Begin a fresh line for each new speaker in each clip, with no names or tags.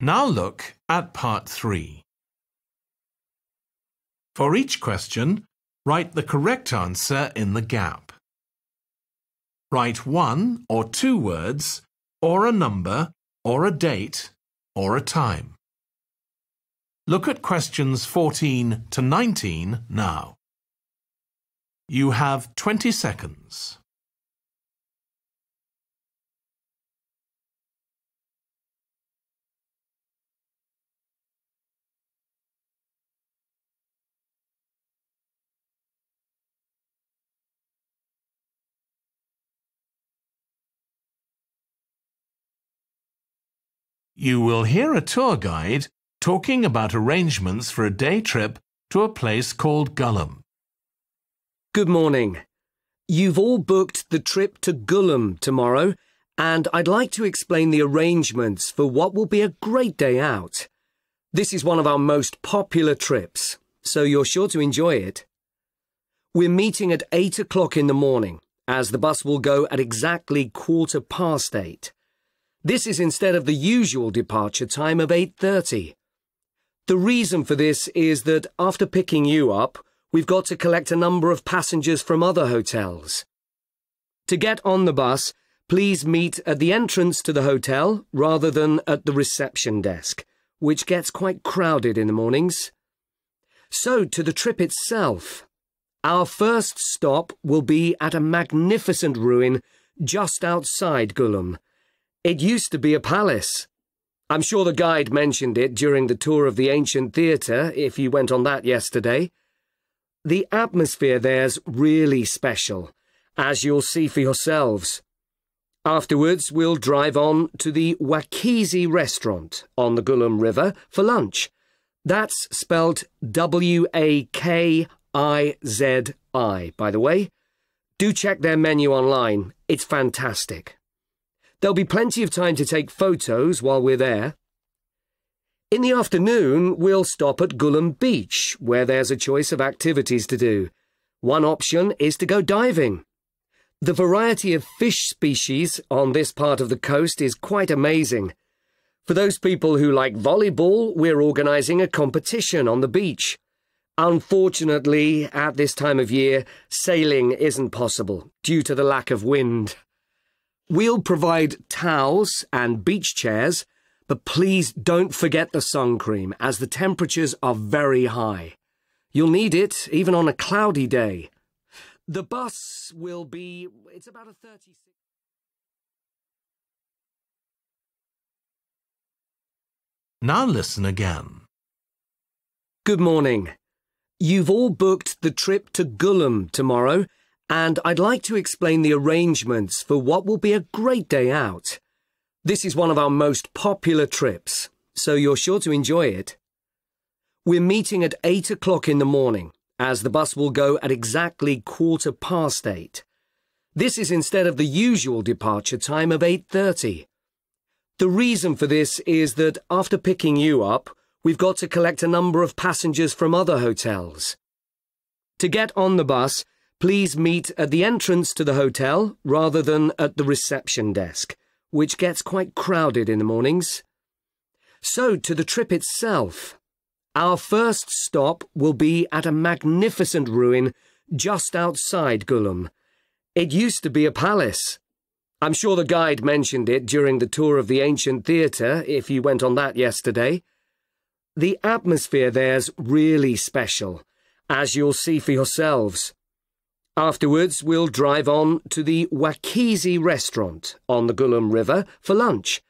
Now look at part 3. For each question, write the correct answer in the gap. Write one or two words, or a number, or a date, or a time. Look at questions 14 to 19 now. You have 20 seconds. you will hear a tour guide talking about arrangements for a day trip to a place called Gullum. Good morning. You've all booked the trip to Gullum tomorrow, and I'd like to explain the arrangements for what will be a great day out. This is one of our most popular trips, so you're sure to enjoy it. We're meeting at 8 o'clock in the morning, as the bus will go at exactly quarter past 8. This is instead of the usual departure time of 8.30. The reason for this is that after picking you up, we've got to collect a number of passengers from other hotels. To get on the bus, please meet at the entrance to the hotel rather than at the reception desk, which gets quite crowded in the mornings. So to the trip itself. Our first stop will be at a magnificent ruin just outside Gullum, it used to be a palace. I'm sure the guide mentioned it during the tour of the ancient theatre, if you went on that yesterday. The atmosphere there's really special, as you'll see for yourselves. Afterwards, we'll drive on to the Wakizi restaurant on the Gulum River for lunch. That's spelled W-A-K-I-Z-I, by the way. Do check their menu online. It's fantastic. There'll be plenty of time to take photos while we're there. In the afternoon, we'll stop at Gulham Beach, where there's a choice of activities to do. One option is to go diving. The variety of fish species on this part of the coast is quite amazing. For those people who like volleyball, we're organising a competition on the beach. Unfortunately, at this time of year, sailing isn't possible due to the lack of wind. We'll provide towels and beach chairs, but please don't forget the sun cream, as the temperatures are very high. You'll need it even on a cloudy day. The bus will be... it's about a 30... Now listen again. Good morning. You've all booked the trip to Gullum tomorrow, and I'd like to explain the arrangements for what will be a great day out. This is one of our most popular trips, so you're sure to enjoy it. We're meeting at 8 o'clock in the morning, as the bus will go at exactly quarter past 8. This is instead of the usual departure time of 8.30. The reason for this is that after picking you up, we've got to collect a number of passengers from other hotels. To get on the bus, Please meet at the entrance to the hotel rather than at the reception desk, which gets quite crowded in the mornings. So to the trip itself. Our first stop will be at a magnificent ruin just outside Gulum. It used to be a palace. I'm sure the guide mentioned it during the tour of the ancient theatre, if you went on that yesterday. The atmosphere there's really special, as you'll see for yourselves. Afterwards, we'll drive on to the Wakizi restaurant on the Gulum River for lunch.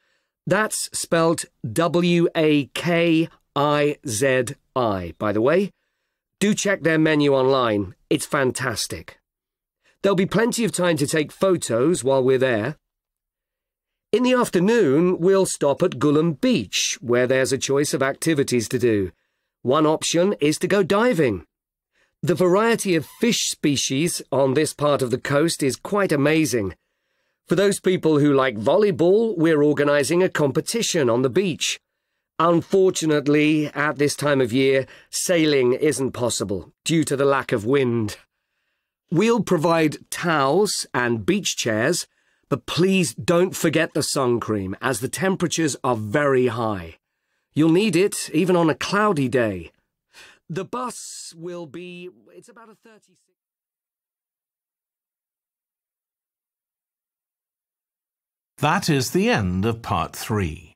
That's spelled W-A-K-I-Z-I, by the way. Do check their menu online. It's fantastic. There'll be plenty of time to take photos while we're there. In the afternoon, we'll stop at Gullam Beach, where there's a choice of activities to do. One option is to go diving. The variety of fish species on this part of the coast is quite amazing. For those people who like volleyball, we're organising a competition on the beach. Unfortunately, at this time of year, sailing isn't possible due to the lack of wind. We'll provide towels and beach chairs, but please don't forget the sun cream as the temperatures are very high. You'll need it even on a cloudy day. The bus will be, it's about a 36... That is the end of part three.